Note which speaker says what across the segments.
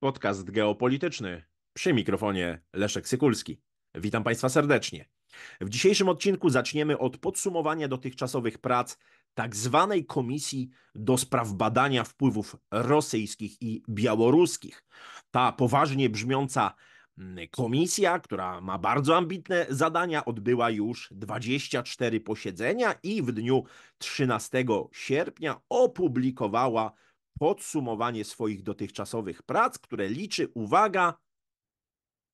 Speaker 1: Podcast geopolityczny przy mikrofonie Leszek Sykulski. Witam Państwa serdecznie. W dzisiejszym odcinku zaczniemy od podsumowania dotychczasowych prac tak zwanej Komisji do spraw badania wpływów rosyjskich i białoruskich. Ta poważnie brzmiąca mm, komisja, która ma bardzo ambitne zadania, odbyła już 24 posiedzenia i w dniu 13 sierpnia opublikowała podsumowanie swoich dotychczasowych prac, które liczy, uwaga,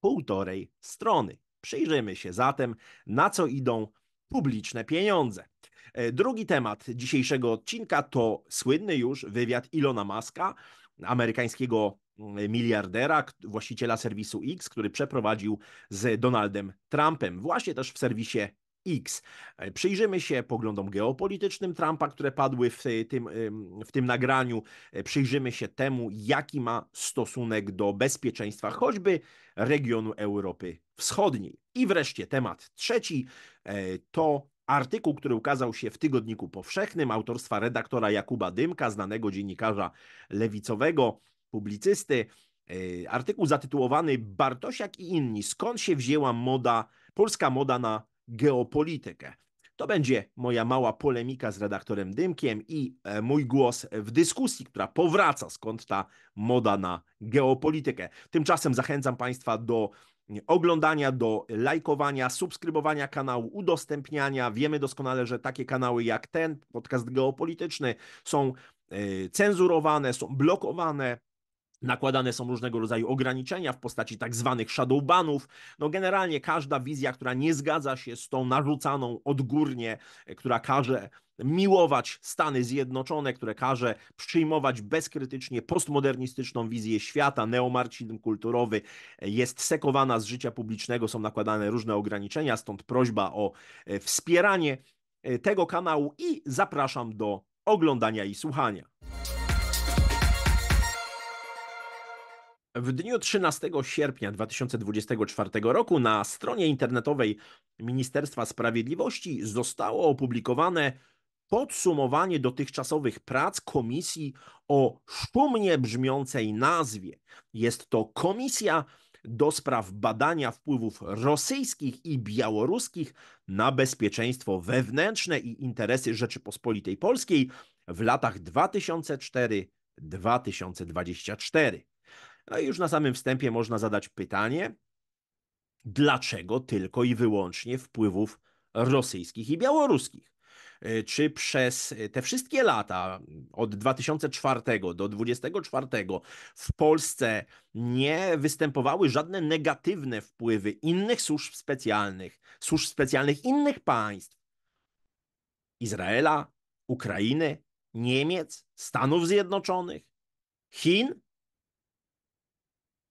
Speaker 1: półtorej strony. Przyjrzymy się zatem, na co idą publiczne pieniądze. E, drugi temat dzisiejszego odcinka to słynny już wywiad Ilona Maska, amerykańskiego mm, miliardera, właściciela serwisu X, który przeprowadził z Donaldem Trumpem, właśnie też w serwisie X. E, przyjrzymy się poglądom geopolitycznym Trumpa, które padły w e, tym, w tym nagraniu. E, przyjrzymy się temu, jaki ma stosunek do bezpieczeństwa choćby regionu Europy Wschodniej. I wreszcie temat trzeci to artykuł, który ukazał się w Tygodniku Powszechnym autorstwa redaktora Jakuba Dymka, znanego dziennikarza lewicowego, publicysty. Artykuł zatytułowany Bartosiak i inni. Skąd się wzięła moda, polska moda na geopolitykę. To będzie moja mała polemika z redaktorem Dymkiem i e, mój głos w dyskusji, która powraca skąd ta moda na geopolitykę. Tymczasem zachęcam Państwa do mm, oglądania, do lajkowania, subskrybowania kanału, udostępniania. Wiemy doskonale, że takie kanały jak ten, podcast geopolityczny, są e, cenzurowane, są blokowane Nakładane są różnego rodzaju ograniczenia w postaci tak zwanych shadowbanów. No generalnie każda wizja, która nie zgadza się z tą narzucaną odgórnie, e, która każe miłować Stany Zjednoczone, które każe przyjmować bezkrytycznie postmodernistyczną wizję świata, neomarcizm kulturowy e, jest sekowana z życia publicznego, są nakładane różne ograniczenia, stąd prośba o e, wspieranie tego kanału i zapraszam do oglądania i słuchania. W dniu 13 sierpnia 2024 roku na stronie internetowej Ministerstwa Sprawiedliwości zostało opublikowane podsumowanie dotychczasowych prac komisji o szumnie brzmiącej nazwie. Jest to Komisja do spraw badania wpływów rosyjskich i białoruskich na bezpieczeństwo wewnętrzne i interesy Rzeczypospolitej Polskiej w latach 2004-2024. No i już na samym wstępie można zadać pytanie, dlaczego tylko i wyłącznie wpływów rosyjskich i białoruskich? E, czy przez te wszystkie lata od 2004 do 2024 w Polsce nie występowały żadne negatywne wpływy innych służb specjalnych, służb specjalnych innych państw? Izraela, Ukrainy, Niemiec, Stanów Zjednoczonych, Chin?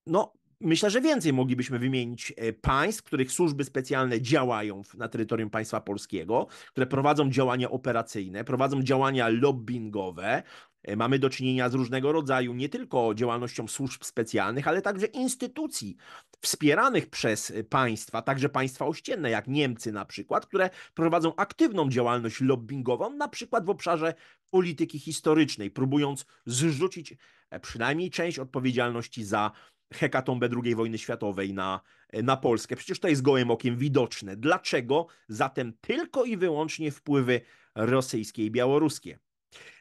Speaker 1: no, myślę, że więcej moglibyśmy wymienić e, państw, których służby specjalne działają na terytorium państwa polskiego, które prowadzą działania operacyjne, prowadzą działania lobbyingowe. E, mamy do czynienia z różnego rodzaju nie tylko działalnością służb specjalnych, ale także instytucji wspieranych przez e, państwa, także państwa ościenne, jak Niemcy na przykład, które prowadzą aktywną działalność lobbyingową, na przykład w obszarze polityki historycznej, próbując zrzucić przynajmniej część odpowiedzialności za hekatombę II wojny światowej na, e, na Polskę. Przecież to jest gołym okiem widoczne. Dlaczego zatem tylko i wyłącznie wpływy rosyjskie i białoruskie?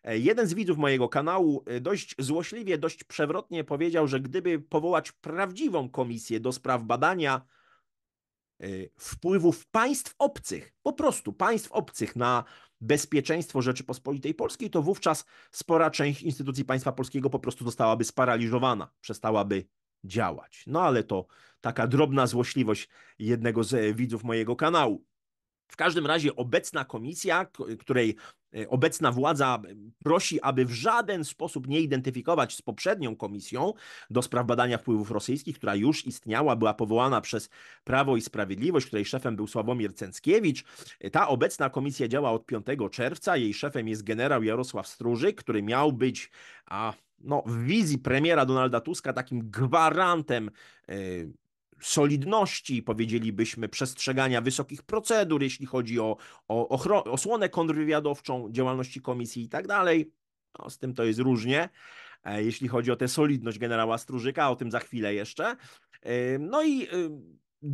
Speaker 1: E, jeden z widzów mojego kanału e, dość złośliwie, dość przewrotnie powiedział, że gdyby powołać prawdziwą komisję do spraw badania wpływów państw obcych, po prostu państw obcych na bezpieczeństwo Rzeczypospolitej Polskiej, to wówczas spora część instytucji państwa polskiego po prostu zostałaby sparaliżowana, przestałaby działać. No ale to taka drobna złośliwość jednego z widzów mojego kanału. W każdym razie obecna komisja, której Y, obecna władza y, prosi, aby w żaden sposób nie identyfikować z poprzednią komisją do spraw badania wpływów rosyjskich, która już istniała, była powołana przez Prawo i Sprawiedliwość, której szefem był Sławomir Cenckiewicz. Y, ta obecna komisja działa od 5 czerwca, jej szefem jest generał Jarosław Stróżyk, który miał być a, no, w wizji premiera Donalda Tuska takim gwarantem solidności, powiedzielibyśmy, przestrzegania wysokich procedur, jeśli chodzi o, o ochron- osłonę kontrwywiadowczą, działalności komisji i tak dalej. No, z tym to jest różnie, e, jeśli chodzi o tę solidność generała Strużyka, o tym za chwilę jeszcze. E, no i y,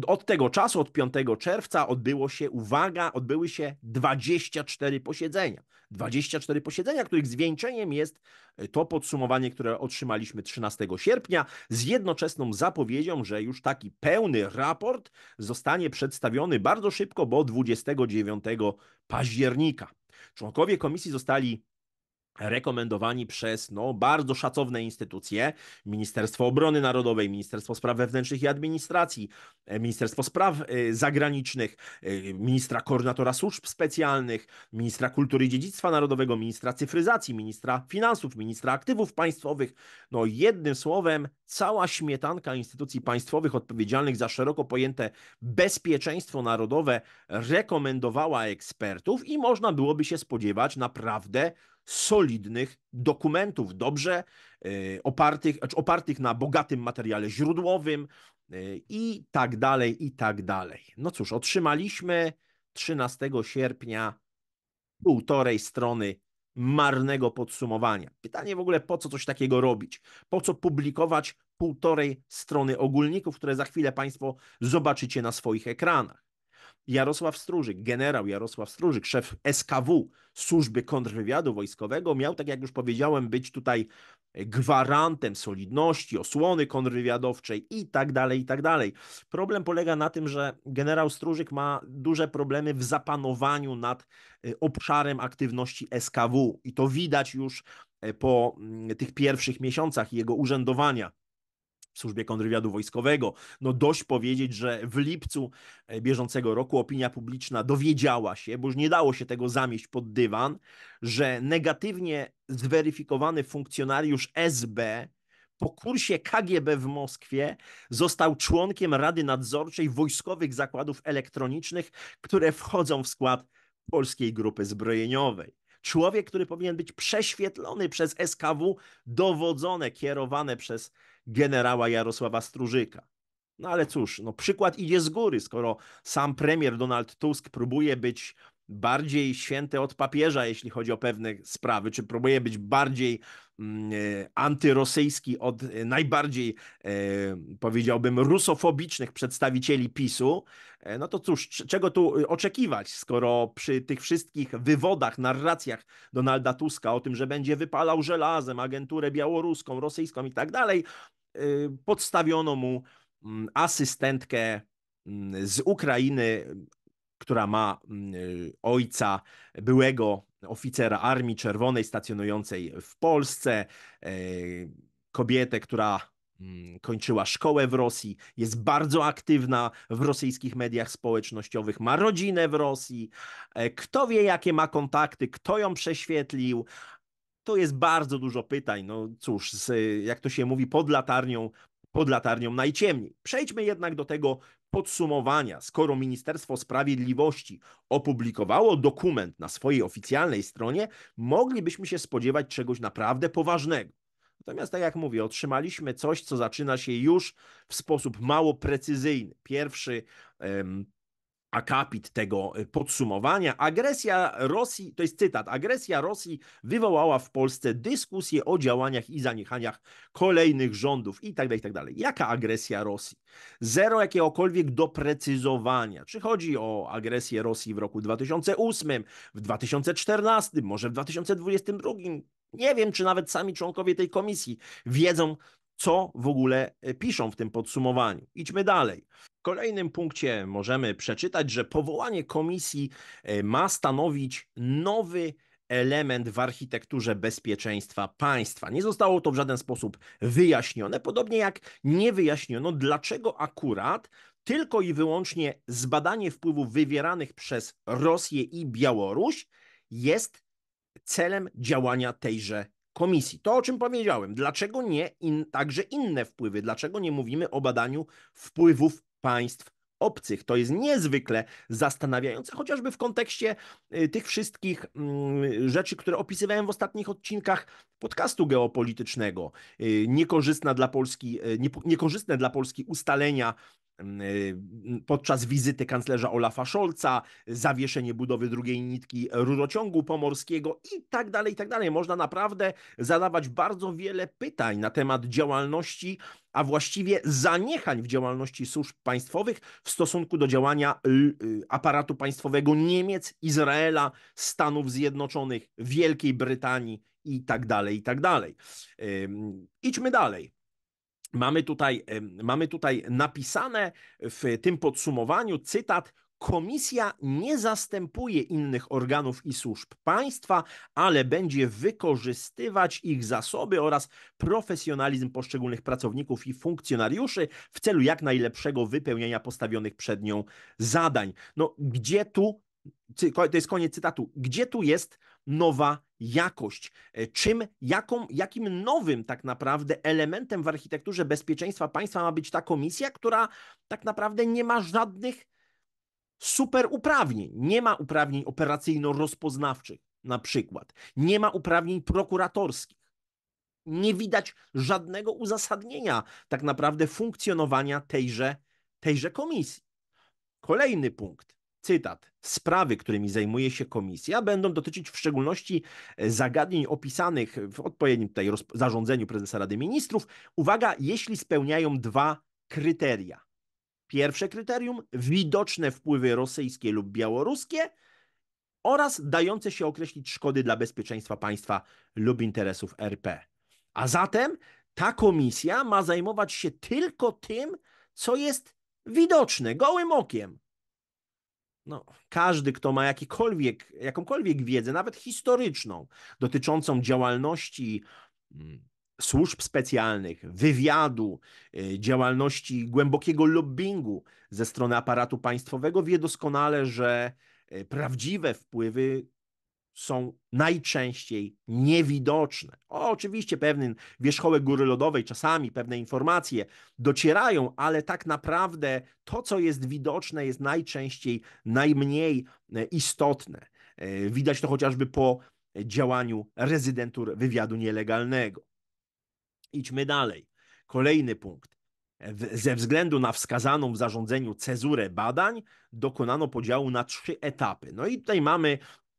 Speaker 1: od tego czasu, od 5 czerwca, odbyło się, uwaga, odbyły się 24 posiedzenia. 24 posiedzenia, których zwieńczeniem jest e, to podsumowanie, które otrzymaliśmy 13 sierpnia, z jednoczesną zapowiedzią, że już taki pełny raport zostanie przedstawiony bardzo szybko, bo 29 października. Członkowie komisji zostali rekomendowani przez no, bardzo szacowne instytucje, Ministerstwo Obrony Narodowej, Ministerstwo Spraw Wewnętrznych i Administracji, e, Ministerstwo Spraw e, Zagranicznych, e, ministra koordynatora służb specjalnych, ministra kultury i dziedzictwa narodowego, ministra cyfryzacji, ministra finansów, ministra aktywów państwowych. No jednym słowem, cała śmietanka instytucji państwowych odpowiedzialnych za szeroko pojęte bezpieczeństwo narodowe rekomendowała ekspertów i można byłoby się spodziewać naprawdę solidnych dokumentów, dobrze e, opartych, znaczy opartych na bogatym materiale źródłowym e, i tak dalej, i tak dalej. No cóż, otrzymaliśmy 13 sierpnia półtorej strony marnego podsumowania. Pytanie w ogóle, po co coś takiego robić? Po co publikować półtorej strony ogólników, które za chwilę Państwo zobaczycie na swoich ekranach? Jarosław Stróżyk, generał Jarosław Stróżyk, szef SKW, służby kontrwywiadu wojskowego, miał, tak jak już powiedziałem, być tutaj e, gwarantem solidności, osłony kontrwywiadowczej i tak dalej, i tak dalej. Problem polega na tym, że generał Stróżyk ma duże problemy w zapanowaniu nad e, obszarem aktywności SKW i to widać już e, po mm, tych pierwszych miesiącach jego urzędowania w służbie kontrwywiadu wojskowego. No dość powiedzieć, że w lipcu e, bieżącego roku opinia publiczna dowiedziała się, bo już nie dało się tego zamieść pod dywan, że negatywnie zweryfikowany funkcjonariusz SB po kursie KGB w Moskwie został członkiem Rady Nadzorczej Wojskowych Zakładów Elektronicznych, które wchodzą w skład Polskiej Grupy Zbrojeniowej. Człowiek, który powinien być prześwietlony przez SKW, dowodzone, kierowane przez generała Jarosława Strużyka. No ale cóż, no przykład idzie z góry, skoro sam premier Donald Tusk próbuje być bardziej święty od papieża, jeśli chodzi o pewne sprawy, czy próbuje być bardziej mm, e, antyrosyjski od e, najbardziej, e, powiedziałbym, rusofobicznych przedstawicieli PiSu, no to cóż, czego tu y, oczekiwać, skoro przy tych wszystkich wywodach, narracjach Donalda Tuska o tym, że będzie wypalał żelazem agenturę białoruską, rosyjską i tak dalej, Y, podstawiono mu mm, asystentkę mm, z Ukrainy, która ma mm, y, ojca byłego oficera Armii Czerwonej stacjonującej w Polsce, y, kobietę, która kończyła szkołę w Rosji, jest bardzo aktywna w rosyjskich mediach społecznościowych, ma rodzinę w Rosji. E, kto wie, jakie ma kontakty, kto ją prześwietlił, to jest bardzo dużo pytań. No cóż, z, jak to się mówi, pod latarnią, pod latarnią najciemniej. Przejdźmy jednak do tego podsumowania. Skoro Ministerstwo Sprawiedliwości opublikowało dokument na swojej oficjalnej stronie, moglibyśmy się spodziewać czegoś naprawdę poważnego. Natomiast, tak jak mówię, otrzymaliśmy coś, co zaczyna się już w sposób mało precyzyjny. Pierwszy. Um, akapit tego y, podsumowania. Agresja Rosji, to jest cytat, agresja Rosji wywołała w Polsce dyskusję o działaniach i zaniechaniach kolejnych rządów i tak dalej, i tak dalej. Jaka agresja Rosji? Zero jakiegokolwiek doprecyzowania. Czy chodzi o agresję Rosji w roku 2008, w 2014, może w 2022? Nie wiem, czy nawet sami członkowie tej komisji wiedzą, co w ogóle y, piszą w tym podsumowaniu. Idźmy dalej kolejnym punkcie możemy przeczytać, że powołanie komisji e, ma stanowić nowy element w architekturze bezpieczeństwa państwa. Nie zostało to w żaden sposób wyjaśnione, podobnie jak nie wyjaśniono, dlaczego akurat tylko i wyłącznie zbadanie wpływów wywieranych przez Rosję i Białoruś jest celem działania tejże komisji. To, o czym powiedziałem, dlaczego nie in, także inne wpływy, dlaczego nie mówimy o badaniu wpływów państw obcych. To jest niezwykle zastanawiające, chociażby w kontekście y, tych wszystkich mm, rzeczy, które opisywałem w ostatnich odcinkach podcastu geopolitycznego. Y, niekorzystne dla Polski, y, niekorzystne dla Polski ustalenia Y, podczas wizyty kanclerza Olafa Scholza, zawieszenie budowy drugiej nitki rurociągu pomorskiego i tak dalej, i tak dalej. Można naprawdę zadawać bardzo wiele pytań na temat działalności, a właściwie zaniechań w działalności służb państwowych w stosunku do działania y, aparatu państwowego Niemiec, Izraela, Stanów Zjednoczonych, Wielkiej Brytanii i tak dalej, i tak dalej. Idźmy dalej. Mamy tutaj, mamy tutaj napisane w tym podsumowaniu cytat, Komisja nie zastępuje innych organów i służb państwa, ale będzie wykorzystywać ich zasoby oraz profesjonalizm poszczególnych pracowników i funkcjonariuszy w celu jak najlepszego wypełnienia postawionych przed nią zadań. No, gdzie tu, to jest koniec cytatu, gdzie tu jest nowa jakość. E, czym, jaką, jakim nowym tak naprawdę elementem w architekturze bezpieczeństwa państwa ma być ta komisja, która tak naprawdę nie ma żadnych super uprawnień. Nie ma uprawnień operacyjno-rozpoznawczych na przykład. Nie ma uprawnień prokuratorskich. Nie widać żadnego uzasadnienia tak naprawdę funkcjonowania tejże, tejże komisji. Kolejny punkt cytat, sprawy, którymi zajmuje się komisja, będą dotyczyć w szczególności e, zagadnień opisanych w odpowiednim tutaj zarządzeniu prezesa Rady Ministrów. Uwaga, jeśli spełniają dwa kryteria. Pierwsze kryterium widoczne wpływy rosyjskie lub białoruskie oraz dające się określić szkody dla bezpieczeństwa państwa lub interesów RP. A zatem ta komisja ma zajmować się tylko tym, co jest widoczne gołym okiem, no, każdy, kto ma jakikolwiek, jakąkolwiek wiedzę, nawet historyczną, dotyczącą działalności mm, służb specjalnych, wywiadu, y, działalności głębokiego lobbingu ze strony aparatu państwowego, wie doskonale, że y, prawdziwe wpływy są najczęściej niewidoczne. O, oczywiście pewien wierzchołek góry lodowej, czasami pewne informacje docierają, ale tak naprawdę to, co jest widoczne, jest najczęściej najmniej e, istotne. E, widać to chociażby po działaniu rezydentur wywiadu nielegalnego. Idźmy dalej. Kolejny punkt. Ze względu na wskazaną w zarządzeniu cezurę badań dokonano podziału na trzy etapy. No i tutaj mamy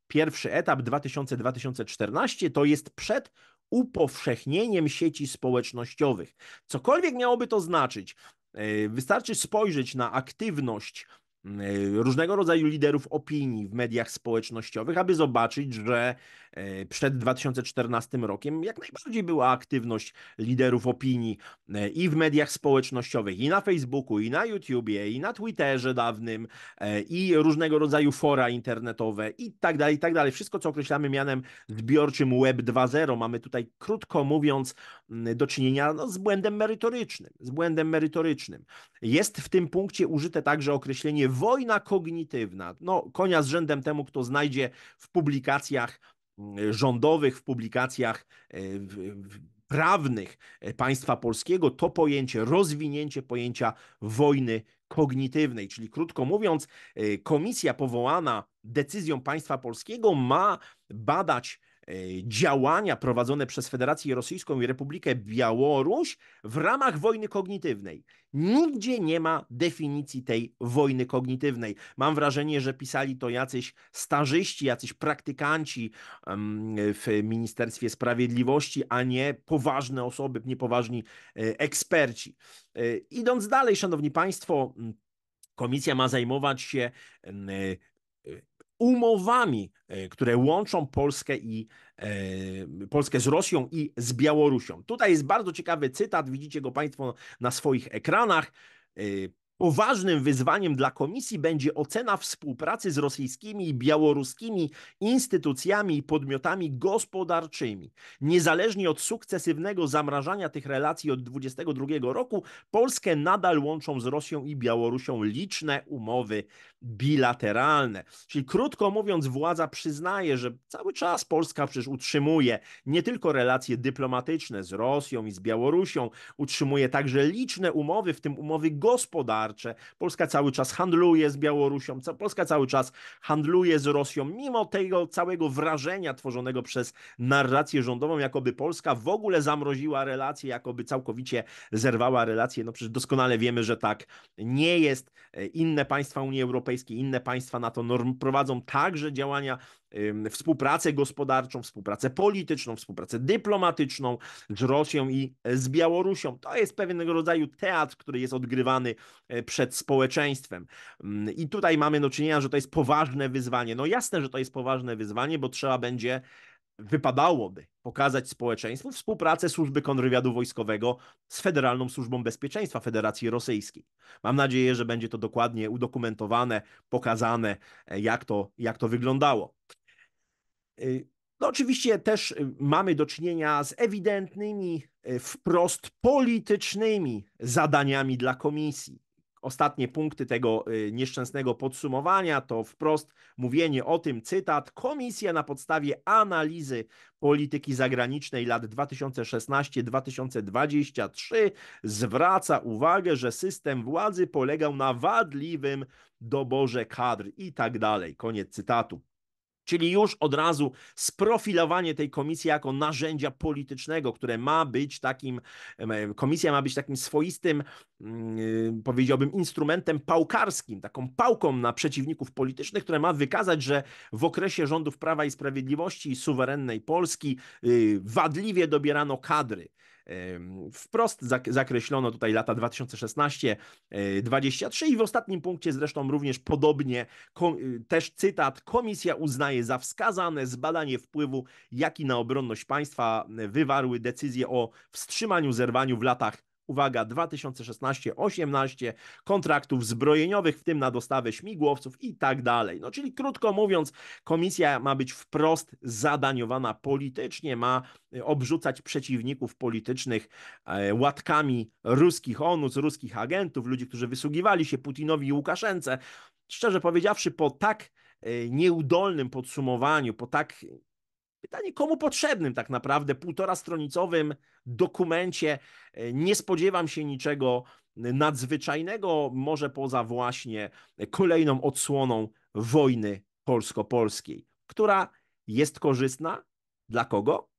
Speaker 1: Pierwszy etap 2000-2014 to jest przed upowszechnieniem sieci społecznościowych. Cokolwiek miałoby to znaczyć, e, wystarczy spojrzeć na aktywność e, różnego rodzaju liderów opinii w mediach społecznościowych, aby zobaczyć, że E, przed 2014 rokiem jak najbardziej była aktywność liderów opinii e, i w mediach społecznościowych, i na Facebooku, i na YouTubie, i na Twitterze dawnym, e, i różnego rodzaju fora internetowe, i tak dalej, i tak dalej. Wszystko, co określamy mianem zbiorczym Web 2.0, mamy tutaj, krótko mówiąc, do czynienia no, z błędem merytorycznym. Z błędem merytorycznym. Jest w tym punkcie użyte także określenie wojna kognitywna. No, konia z rzędem temu, kto znajdzie w publikacjach rządowych, w publikacjach e, prawnych e, państwa polskiego to pojęcie, rozwinięcie pojęcia wojny kognitywnej. Czyli krótko mówiąc, e, komisja powołana decyzją państwa polskiego ma badać E, działania prowadzone przez Federację Rosyjską i Republikę Białoruś w ramach wojny kognitywnej. Nigdzie nie ma definicji tej wojny kognitywnej. Mam wrażenie, że pisali to jacyś starzyści, jacyś praktykanci w Ministerstwie Sprawiedliwości, a nie poważne osoby, niepoważni e, eksperci. E, idąc dalej, szanowni państwo, Komisja ma zajmować się umowami, e, które łączą Polskę i e, Polskę z Rosją i z Białorusią. Tutaj jest bardzo ciekawy cytat, widzicie go Państwo na swoich ekranach. E, Poważnym wyzwaniem dla komisji będzie ocena współpracy z rosyjskimi i białoruskimi instytucjami i podmiotami gospodarczymi. Niezależnie od sukcesywnego zamrażania tych relacji od 2022 roku, Polskę nadal łączą z Rosją i Białorusią liczne umowy bilateralne. Czyli krótko mówiąc, władza przyznaje, że cały czas Polska przecież utrzymuje nie tylko relacje dyplomatyczne z Rosją i z Białorusią, utrzymuje także liczne umowy, w tym umowy gospodarcze gospodarcze. Polska cały czas handluje z Białorusią, Polska cały czas handluje z Rosją, mimo tego całego wrażenia tworzonego przez narrację rządową, jakoby Polska w ogóle zamroziła relacje, jakoby całkowicie zerwała relacje. No przecież doskonale wiemy, że tak nie jest. E, inne państwa Unii Europejskiej, inne państwa NATO norm prowadzą także działania współpracę gospodarczą, współpracę polityczną, współpracę dyplomatyczną z Rosją i e, z Białorusią. To jest pewnego rodzaju teatr, który jest odgrywany e, przed społeczeństwem. Mm, I tutaj mamy do czynienia, że to jest poważne wyzwanie. No jasne, że to jest poważne wyzwanie, bo trzeba będzie wypadałoby pokazać społeczeństwu współpracę służby kontrwywiadu wojskowego z Federalną Służbą Bezpieczeństwa Federacji Rosyjskiej. Mam nadzieję, że będzie to dokładnie udokumentowane, pokazane, e, jak to, jak to wyglądało. Y, no oczywiście też y, mamy do czynienia z ewidentnymi, y, wprost politycznymi zadaniami dla komisji. Ostatnie punkty tego nieszczęsnego podsumowania to wprost mówienie o tym, cytat, komisja na podstawie analizy polityki zagranicznej lat 2016-2023 zwraca uwagę, że system władzy polegał na wadliwym doborze kadr i tak dalej. Koniec cytatu. Czyli już od razu sprofilowanie tej komisji jako narzędzia politycznego, które ma być takim, komisja ma być takim swoistym, mm, y, powiedziałbym, instrumentem pałkarskim, taką pałką na przeciwników politycznych, które ma wykazać, że w okresie rządów Prawa i Sprawiedliwości i suwerennej Polski y, wadliwie dobierano kadry Wprost zakreślono tutaj lata 2016-23 e, i w ostatnim punkcie zresztą również podobnie e, też cytat Komisja uznaje za wskazane zbadanie wpływu, jaki na obronność państwa wywarły decyzje o wstrzymaniu zerwaniu w latach uwaga, 2016-18 kontraktów zbrojeniowych, w tym na dostawę śmigłowców i tak dalej. No czyli krótko mówiąc, komisja ma być wprost zadaniowana politycznie, ma y, obrzucać przeciwników politycznych e, łatkami ruskich ONUS, ruskich agentów, ludzi, którzy wysługiwali się Putinowi i Łukaszence. Szczerze powiedziawszy, po tak y, nieudolnym podsumowaniu, po tak Pytanie, komu potrzebnym tak naprawdę półtora stronicowym dokumencie nie spodziewam się niczego nadzwyczajnego, może poza właśnie kolejną odsłoną wojny polsko-polskiej, która jest korzystna dla kogo?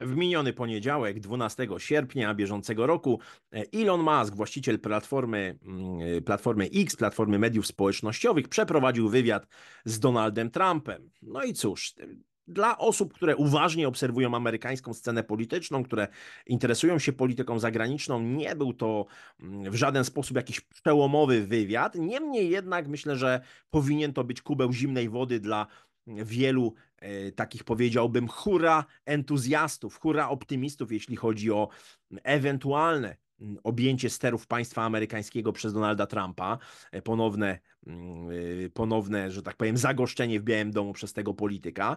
Speaker 1: W miniony poniedziałek, 12 sierpnia bieżącego roku, e, Elon Musk, właściciel platformy, mm, e, platformy X, platformy mediów społecznościowych, przeprowadził wywiad z Donaldem Trumpem. No i cóż, e, dla osób, które uważnie obserwują amerykańską scenę polityczną, które interesują się polityką zagraniczną, nie był to mm, w żaden sposób jakiś przełomowy wywiad. Niemniej jednak myślę, że powinien to być kubeł zimnej wody dla wielu e, takich powiedziałbym hura entuzjastów, hura optymistów, jeśli chodzi o ewentualne objęcie sterów państwa amerykańskiego przez Donalda Trumpa, e, ponowne, e, ponowne, że tak powiem, zagoszczenie w Białym Domu przez tego polityka.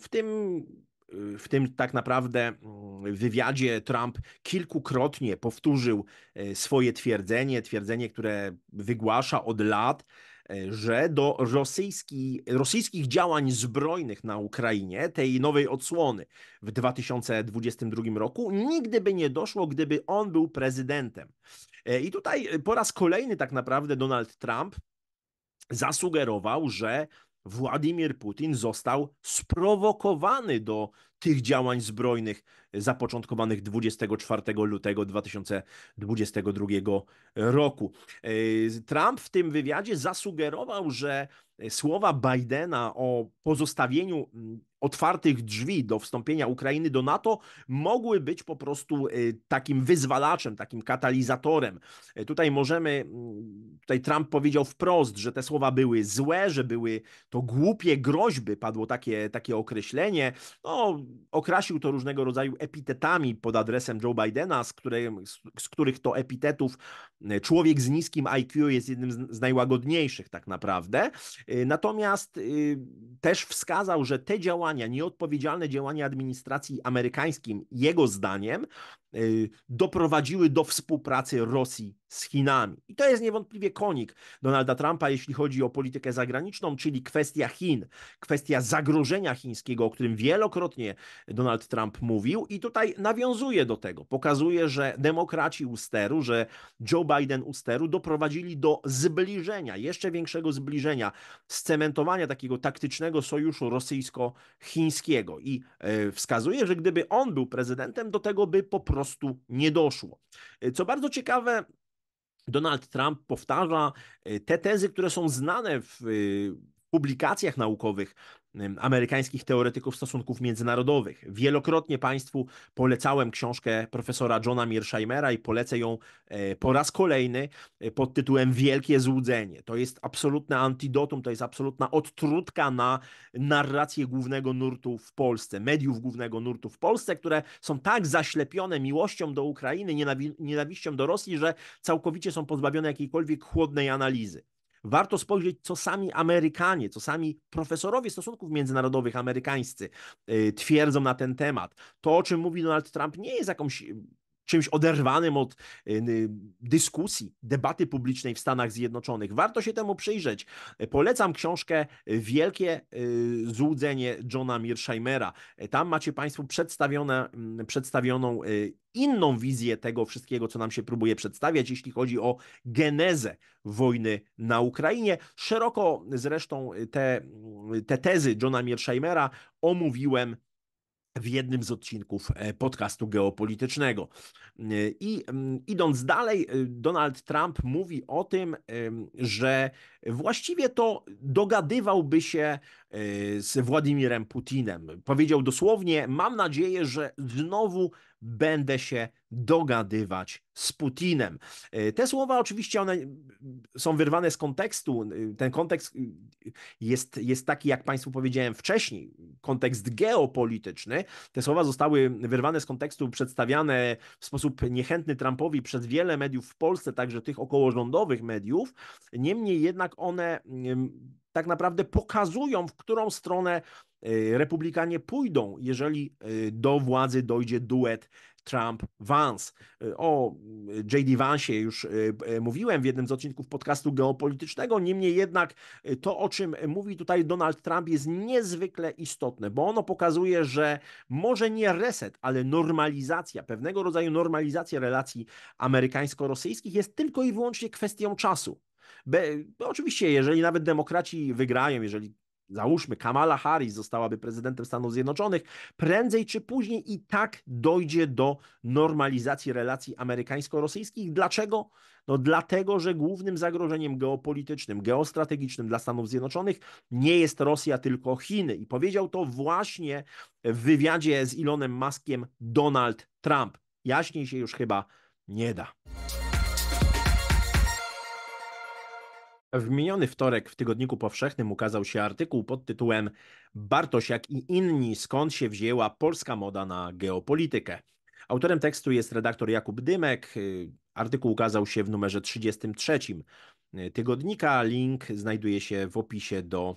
Speaker 1: W tym w tym tak naprawdę wywiadzie Trump kilkukrotnie powtórzył swoje twierdzenie, twierdzenie, które wygłasza od lat, E, że do rosyjski, rosyjskich działań zbrojnych na Ukrainie, tej nowej odsłony w 2022 roku, nigdy by nie doszło, gdyby on był prezydentem. E, I tutaj e, po raz kolejny tak naprawdę Donald Trump zasugerował, że Władimir Putin został sprowokowany do tych działań zbrojnych e, zapoczątkowanych 24 lutego 2022 roku. E, Trump w tym wywiadzie zasugerował, że e, słowa Bidena o pozostawieniu mm, otwartych drzwi do wstąpienia Ukrainy do NATO mogły być po prostu takim wyzwalaczem, takim katalizatorem. Tutaj możemy, mm, tutaj Trump powiedział wprost, że te słowa były złe, że były to głupie groźby, padło takie, takie określenie. No, Okrasił to różnego rodzaju epitetami pod adresem Joe Bidena, z, z, z których to epitetów y, człowiek z niskim IQ jest jednym z, z najłagodniejszych tak naprawdę. Y, natomiast y, też wskazał, że te działania, nieodpowiedzialne działania administracji amerykańskiej, jego zdaniem, doprowadziły do współpracy Rosji z Chinami. I to jest niewątpliwie konik Donalda Trumpa, jeśli chodzi o politykę zagraniczną, czyli kwestia Chin, kwestia zagrożenia chińskiego, o którym wielokrotnie Donald Trump mówił i tutaj nawiązuje do tego. Pokazuje, że demokraci u steru, że Joe Biden u steru doprowadzili do zbliżenia, jeszcze większego zbliżenia, scementowania takiego taktycznego sojuszu rosyjsko-chińskiego i e, wskazuje, że gdyby on był prezydentem, do tego by po prostu nie doszło. E, co bardzo ciekawe, Donald Trump powtarza y, te tezy, które są znane w y, publikacjach naukowych amerykańskich teoretyków stosunków międzynarodowych. Wielokrotnie Państwu polecałem książkę profesora Johna Mearsheimera i polecę ją e, po raz kolejny e, pod tytułem Wielkie Złudzenie. To jest absolutne antidotum, to jest absolutna odtrutka na narrację głównego nurtu w Polsce, mediów głównego nurtu w Polsce, które są tak zaślepione miłością do Ukrainy, nienawi nienawiścią do Rosji, że całkowicie są pozbawione jakiejkolwiek chłodnej analizy warto spojrzeć, co sami Amerykanie, co sami profesorowie stosunków międzynarodowych amerykańscy y, twierdzą na ten temat. To, o czym mówi Donald Trump, nie jest jakąś czymś oderwanym od y, dyskusji, debaty publicznej w Stanach Zjednoczonych. Warto się temu przyjrzeć. Polecam książkę Wielkie y, Złudzenie Johna Mearsheimera. Tam macie Państwo przedstawione, mm, przedstawioną y, inną wizję tego wszystkiego, co nam się próbuje przedstawiać, jeśli chodzi o genezę wojny na Ukrainie. Szeroko zresztą te, te tezy Johna Mearsheimera omówiłem w jednym z odcinków e, podcastu geopolitycznego. E, I mm, idąc dalej, e, Donald Trump mówi o tym, że właściwie to dogadywałby się z Władimirem Putinem. Powiedział dosłownie: Mam nadzieję, że znowu będę się dogadywać z Putinem. E, te słowa oczywiście one mm, są wyrwane z kontekstu. E, ten kontekst y, jest, jest taki, jak Państwu powiedziałem wcześniej, kontekst geopolityczny. Te słowa zostały wyrwane z kontekstu, przedstawiane w sposób niechętny Trumpowi przez wiele mediów w Polsce, także tych okołorządowych mediów. Niemniej jednak one mm, tak naprawdę pokazują, w którą stronę y, Republikanie pójdą, jeżeli y, do władzy dojdzie duet Trump-Vance. Y, o J.D. Vance'ie już mówiłem w jednym z odcinków podcastu geopolitycznego, niemniej jednak to, o czym mówi tutaj Donald Trump jest niezwykle istotne, bo ono pokazuje, że może nie reset, ale normalizacja, pewnego rodzaju normalizacja relacji amerykańsko-rosyjskich jest tylko i wyłącznie kwestią czasu. Be, oczywiście, jeżeli nawet demokraci wygrają, jeżeli załóżmy, Kamala Harris zostałaby prezydentem Stanów Zjednoczonych, prędzej czy później i tak dojdzie do normalizacji relacji amerykańsko-rosyjskich. Dlaczego? No dlatego, że głównym zagrożeniem geopolitycznym, geostrategicznym dla Stanów Zjednoczonych nie jest Rosja, tylko Chiny. I powiedział to właśnie w wywiadzie z Elonem Muskiem Donald Trump. Jaśniej się już chyba nie da. W miniony wtorek w Tygodniku Powszechnym ukazał się artykuł pod tytułem Bartosiak i inni skąd się wzięła polska moda na geopolitykę. Autorem tekstu jest redaktor Jakub Dymek. Artykuł ukazał się w numerze 33 tygodnika. Link znajduje się w opisie do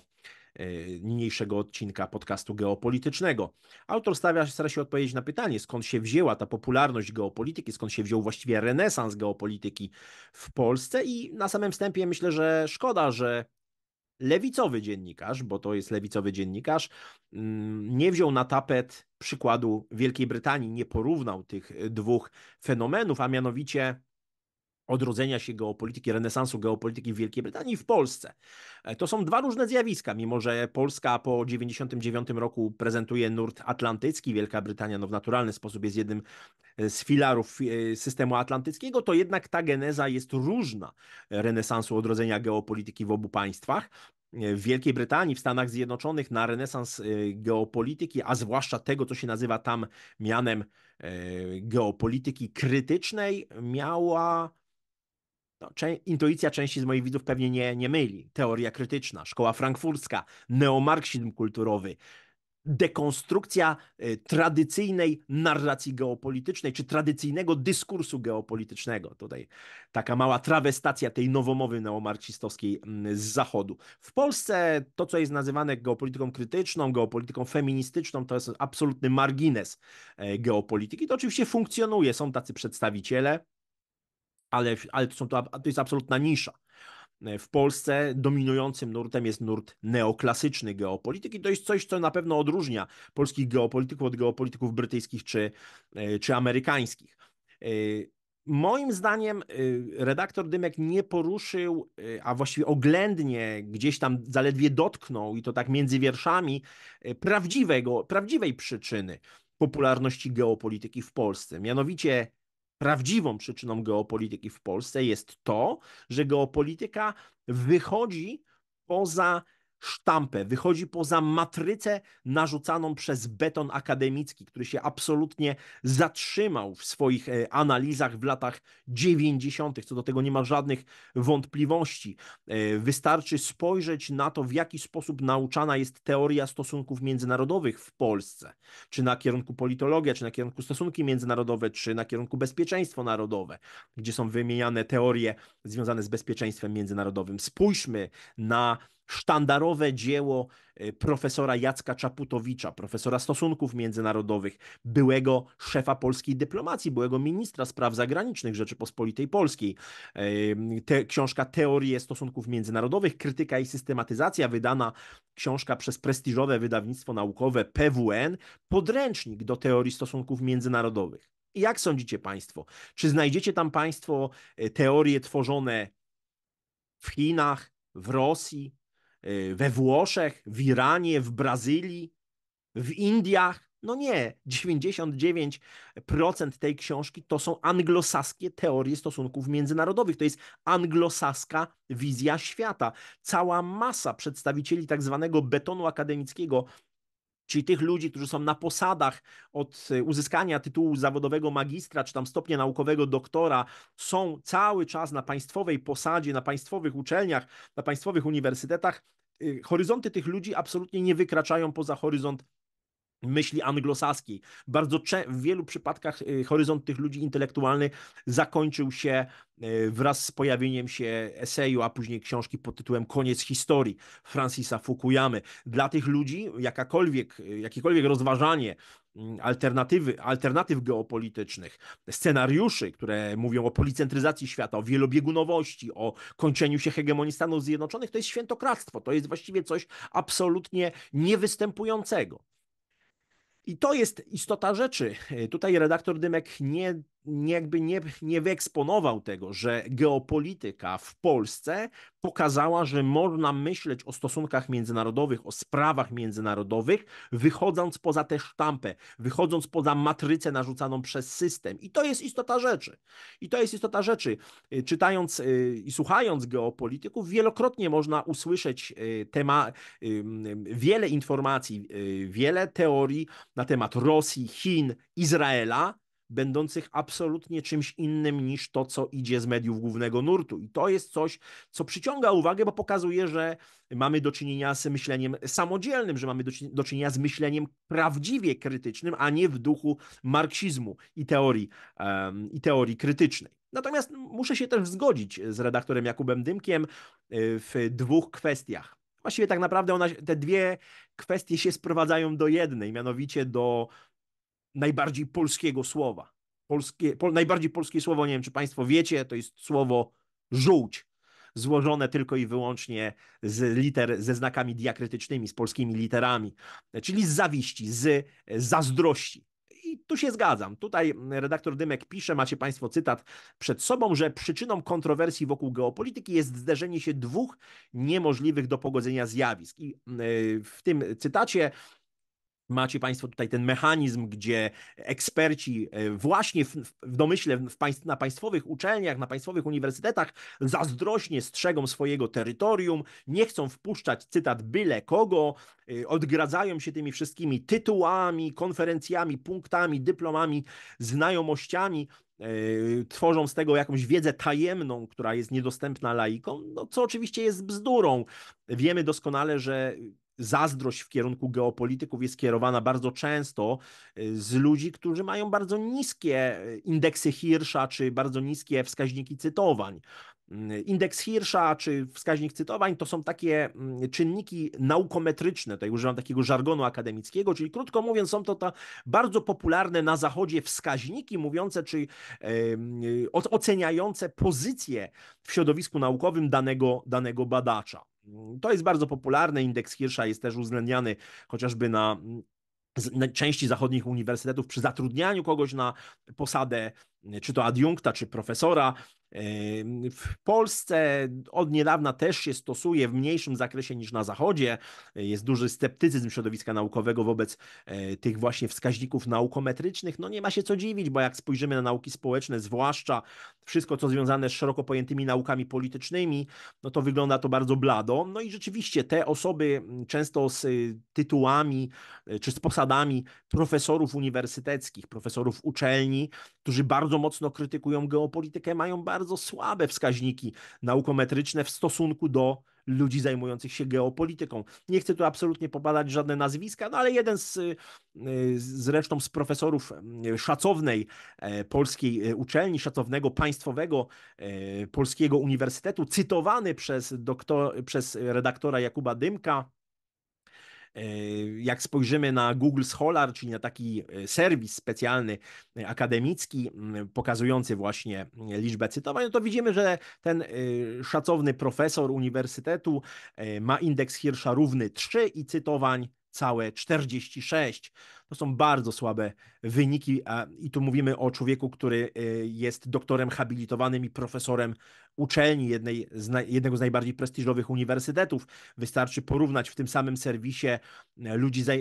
Speaker 1: E, niniejszego odcinka podcastu geopolitycznego. Autor stawia, stara się odpowiedzieć na pytanie, skąd się wzięła ta popularność geopolityki, skąd się wziął właściwie renesans geopolityki w Polsce i na samym wstępie myślę, że szkoda, że lewicowy dziennikarz, bo to jest lewicowy dziennikarz, mm, nie wziął na tapet przykładu Wielkiej Brytanii, nie porównał tych e, dwóch fenomenów, a mianowicie odrodzenia się geopolityki, renesansu geopolityki w Wielkiej Brytanii i w Polsce. E, to są dwa różne zjawiska, mimo że Polska po 1999 roku prezentuje nurt atlantycki, Wielka Brytania no w naturalny sposób jest jednym e, z filarów e, systemu atlantyckiego, to jednak ta geneza jest różna renesansu odrodzenia geopolityki w obu państwach w Wielkiej Brytanii, w Stanach Zjednoczonych na renesans geopolityki, a zwłaszcza tego, co się nazywa tam mianem geopolityki krytycznej, miała no, cze- intuicja części z moich widzów pewnie nie, nie myli. Teoria krytyczna, szkoła frankfurska, neomarksizm kulturowy, dekonstrukcja y, tradycyjnej narracji geopolitycznej, czy tradycyjnego dyskursu geopolitycznego. Tutaj taka mała trawestacja tej nowomowy neomarksistowskiej z zachodu. W Polsce to, co jest nazywane geopolityką krytyczną, geopolityką feministyczną, to jest absolutny margines e, geopolityki. To oczywiście funkcjonuje, są tacy przedstawiciele, ale, ale to, są to, to jest absolutna nisza. E, w Polsce dominującym nurtem jest nurt neoklasyczny geopolityki. To jest coś, co na pewno odróżnia polskich geopolityków od geopolityków brytyjskich czy, e, czy amerykańskich. E, moim zdaniem redaktor Dymek nie poruszył, a właściwie oględnie gdzieś tam zaledwie dotknął, i to tak między wierszami, prawdziwego, prawdziwej przyczyny popularności geopolityki w Polsce. Mianowicie prawdziwą przyczyną geopolityki w Polsce jest to, że geopolityka wychodzi poza sztampę, wychodzi poza matrycę narzucaną przez beton akademicki, który się absolutnie zatrzymał w swoich e, analizach w latach 90. Co do tego nie ma żadnych wątpliwości. E, wystarczy spojrzeć na to, w jaki sposób nauczana jest teoria stosunków międzynarodowych w Polsce, czy na kierunku politologia, czy na kierunku stosunki międzynarodowe, czy na kierunku bezpieczeństwo narodowe, gdzie są wymieniane teorie związane z bezpieczeństwem międzynarodowym. Spójrzmy na sztandarowe dzieło e, profesora Jacka Czaputowicza, profesora stosunków międzynarodowych, byłego szefa polskiej dyplomacji, byłego ministra spraw zagranicznych Rzeczypospolitej Polskiej. Te, książka Teorie stosunków międzynarodowych, krytyka i systematyzacja, wydana książka przez prestiżowe wydawnictwo naukowe PWN, podręcznik do teorii stosunków międzynarodowych. I jak sądzicie Państwo? Czy znajdziecie tam Państwo e, teorie tworzone w Chinach, w Rosji, Y, we Włoszech, w Iranie, w Brazylii, w Indiach. No nie, 99% tej książki to są anglosaskie teorie stosunków międzynarodowych, to jest anglosaska wizja świata. Cała masa przedstawicieli tak zwanego betonu akademickiego czyli tych ludzi, którzy są na posadach od e, uzyskania tytułu zawodowego magistra, czy tam stopnia naukowego doktora, są cały czas na państwowej posadzie, na państwowych uczelniach, na państwowych uniwersytetach, e, horyzonty tych ludzi absolutnie nie wykraczają poza horyzont myśli anglosaskiej. Bardzo w wielu przypadkach y, horyzont tych ludzi intelektualnych zakończył się y, wraz z pojawieniem się eseju, a później książki pod tytułem Koniec historii Francisa Fukuyamy. Dla tych ludzi jakakolwiek, y, jakiekolwiek rozważanie mm, alternatywy, alternatyw geopolitycznych, scenariuszy, które mówią o policentryzacji świata, o wielobiegunowości, o kończeniu się hegemonii Stanów Zjednoczonych, to jest świętokradztwo. To jest właściwie coś absolutnie niewystępującego. I to jest istota rzeczy. Tutaj redaktor Dymek nie jakby nie, nie wyeksponował tego, że geopolityka w Polsce pokazała, że można myśleć o stosunkach międzynarodowych, o sprawach międzynarodowych, wychodząc poza tę sztampę, wychodząc poza matrycę narzucaną przez system. I to jest istota rzeczy. I to jest istota rzeczy. Y, czytając y, i słuchając geopolityków, wielokrotnie można usłyszeć y, tema, wiele informacji, wiele teorii na temat Rosji, Chin, Izraela, będących absolutnie czymś innym niż to, co idzie z mediów głównego nurtu. I to jest coś, co przyciąga uwagę, bo pokazuje, że mamy do czynienia z myśleniem samodzielnym, że mamy do czynienia z myśleniem prawdziwie krytycznym, a nie w duchu marksizmu i teorii, um, i teorii krytycznej. Natomiast muszę się też zgodzić z redaktorem Jakubem Dymkiem e, w dwóch kwestiach. Właściwie tak naprawdę ona, te dwie kwestie się sprowadzają do jednej, mianowicie do najbardziej polskiego słowa. Polskie, pol, najbardziej polskie słowo, nie wiem czy Państwo wiecie, to jest słowo żółć, złożone tylko i wyłącznie z liter, ze znakami diakrytycznymi, z polskimi literami, czyli z zawiści, z zazdrości. I tu się zgadzam. Tutaj redaktor Dymek pisze, macie Państwo cytat przed sobą, że przyczyną kontrowersji wokół geopolityki jest zderzenie się dwóch niemożliwych do pogodzenia zjawisk. I y, w tym cytacie Macie Państwo tutaj ten mechanizm, gdzie eksperci e, właśnie w, w domyśle w państw, na państwowych uczelniach, na państwowych uniwersytetach zazdrośnie strzegą swojego terytorium, nie chcą wpuszczać, cytat, byle kogo, e, odgradzają się tymi wszystkimi tytułami, konferencjami, punktami, dyplomami, znajomościami e, tworzą z tego jakąś wiedzę tajemną, która jest niedostępna laikom, no co oczywiście jest bzdurą. Wiemy doskonale, że zazdrość w kierunku geopolityków jest kierowana bardzo często y, z ludzi, którzy mają bardzo niskie y, indeksy Hirsza czy bardzo niskie wskaźniki cytowań. Mm, indeks Hirsza czy wskaźnik cytowań to są takie mm, czynniki naukometryczne, tutaj używam takiego żargonu akademickiego, czyli krótko mówiąc, są to ta bardzo popularne na Zachodzie wskaźniki mówiące czy y, oceniające pozycję w środowisku naukowym danego, danego badacza. To jest bardzo popularne. Indeks Hirsza jest też uwzględniany chociażby mm, na części zachodnich uniwersytetów przy zatrudnianiu kogoś na posadę, czy to adiunkta, czy profesora, w Polsce od niedawna też się stosuje w mniejszym zakresie niż na Zachodzie. Jest duży sceptycyzm środowiska naukowego wobec e, tych właśnie wskaźników naukometrycznych. No nie ma się co dziwić, bo jak spojrzymy na nauki społeczne, zwłaszcza wszystko co związane z szeroko pojętymi naukami politycznymi, no to wygląda to bardzo blado. No i rzeczywiście te osoby często z y, tytułami e, czy z posadami profesorów uniwersyteckich, profesorów uczelni, którzy bardzo mocno krytykują geopolitykę, mają bardzo bardzo słabe wskaźniki naukometryczne w stosunku do ludzi zajmujących się geopolityką. Nie chcę tu absolutnie popadać żadne nazwiska, no ale jeden z y, zresztą z profesorów y, szacownej e, polskiej e, uczelni, szacownego państwowego e, polskiego uniwersytetu, cytowany przez, doktor, przez redaktora Jakuba Dymka, E, jak spojrzymy na Google Scholar, czyli na taki e, serwis specjalny e, akademicki, pokazujący właśnie liczbę cytowań, no to widzimy, że ten szacowny profesor uniwersytetu ma indeks Hirsza równy 3 i cytowań całe 46. To są bardzo słabe wyniki, a, i tu mówimy o człowieku, który jest doktorem habilitowanym i profesorem uczelni, jednej z jednego z najbardziej prestiżowych uniwersytetów. Wystarczy porównać w tym samym serwisie e, ludzi, e,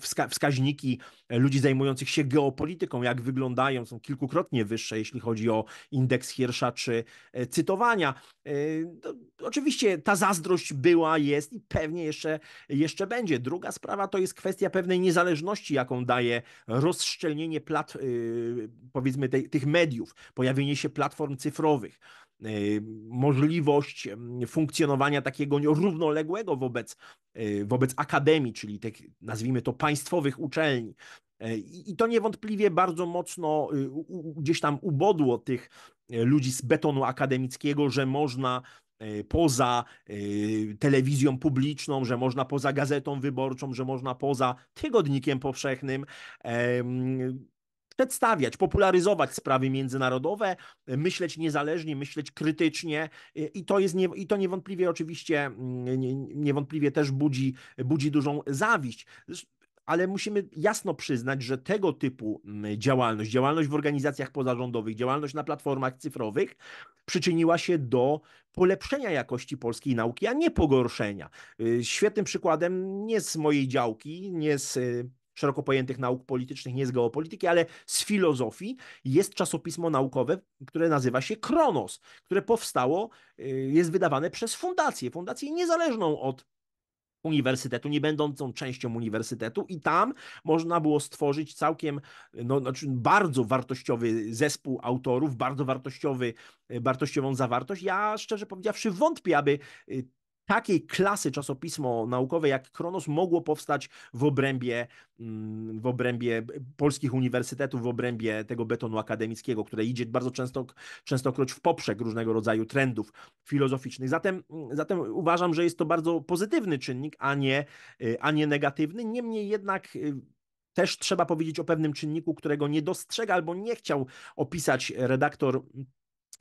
Speaker 1: wska wskaźniki e, ludzi zajmujących się geopolityką, jak wyglądają, są kilkukrotnie wyższe, jeśli chodzi o indeks Hirsza czy cytowania. To, oczywiście ta zazdrość była, jest i pewnie jeszcze, jeszcze będzie. Druga sprawa to jest kwestia pewnej niezależności, jaką daje rozszczelnienie plat, powiedzmy tej, tych mediów, pojawienie się platform cyfrowych. E, możliwość funkcjonowania takiego równoległego wobec, e, wobec akademii, czyli tych, nazwijmy to, państwowych uczelni. E, I to niewątpliwie bardzo mocno y, gdzieś tam ubodło tych ludzi z betonu akademickiego, że można poza telewizją publiczną, że można poza gazetą wyborczą, że można poza tygodnikiem powszechnym przedstawiać, popularyzować sprawy międzynarodowe, e, myśleć niezależnie, myśleć krytycznie e, i to jest nie, i to niewątpliwie oczywiście mm, niewątpliwie też budzi, budzi dużą zawiść ale musimy jasno przyznać, że tego typu mm, działalność, działalność w organizacjach pozarządowych, działalność na platformach cyfrowych przyczyniła się do polepszenia jakości polskiej nauki, a nie pogorszenia. E, świetnym przykładem nie z mojej działki, nie z szeroko pojętych nauk politycznych, nie z geopolityki, ale z filozofii, jest czasopismo naukowe, które nazywa się Kronos, które powstało, y, jest wydawane przez fundację, fundację niezależną od uniwersytetu, nie będącą częścią uniwersytetu, i tam można było stworzyć całkiem, no, znaczy bardzo wartościowy zespół autorów, bardzo wartościowy, y, wartościową zawartość. Ja szczerze powiedziawszy, wątpię, aby y, takiej klasy czasopismo naukowe jak Kronos mogło powstać w obrębie, mm, w obrębie polskich uniwersytetów, w obrębie tego betonu akademickiego, które idzie bardzo często, częstokroć w poprzek różnego rodzaju trendów filozoficznych. Zatem, mm, zatem uważam, że jest to bardzo pozytywny czynnik, a nie, y, a nie negatywny. Niemniej jednak y, też trzeba powiedzieć o pewnym czynniku, którego nie dostrzega albo nie chciał opisać redaktor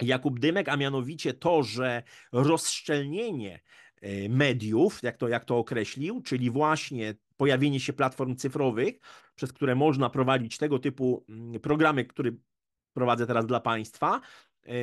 Speaker 1: Jakub Dymek, a mianowicie to, że rozszczelnienie E, mediów, jak to, jak to określił, czyli właśnie pojawienie się platform cyfrowych, przez które można prowadzić tego typu mm, programy, który prowadzę teraz dla Państwa. E,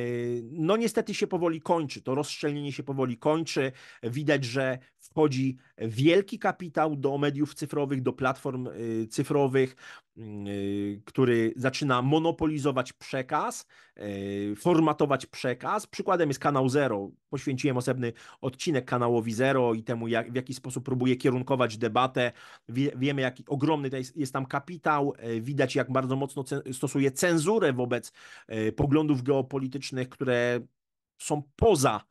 Speaker 1: no niestety się powoli kończy, to rozszczelnienie się powoli kończy. Widać, że wchodzi wielki kapitał do mediów cyfrowych, do platform y, cyfrowych, y, który zaczyna monopolizować przekaz, y, formatować przekaz. Przykładem jest kanał Zero. Poświęciłem osobny odcinek kanałowi Zero i temu, jak, w jaki sposób próbuje kierunkować debatę. wiemy, jaki ogromny jest, jest tam kapitał. Widać, jak bardzo mocno stosuje cenzurę wobec poglądów geopolitycznych, które są poza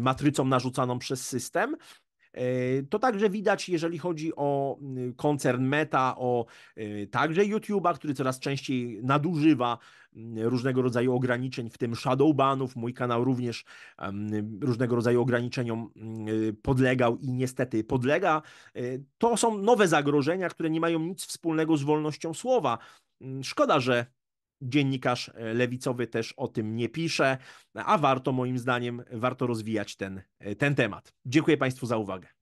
Speaker 1: matrycą narzucaną przez system. Yy, to także widać, jeżeli chodzi o mm, koncern Meta, o yy, także YouTube'a, który coraz częściej nadużywa mm, różnego rodzaju ograniczeń, w tym shadowbanów. Mój kanał również różnego rodzaju ograniczeniom yy, podlegał i niestety podlega. To są nowe zagrożenia, które nie mają nic wspólnego z wolnością słowa. Szkoda, że dziennikarz e, lewicowy też o tym nie pisze, a warto moim zdaniem, warto rozwijać ten, e, ten temat. Dziękuję Państwu za uwagę.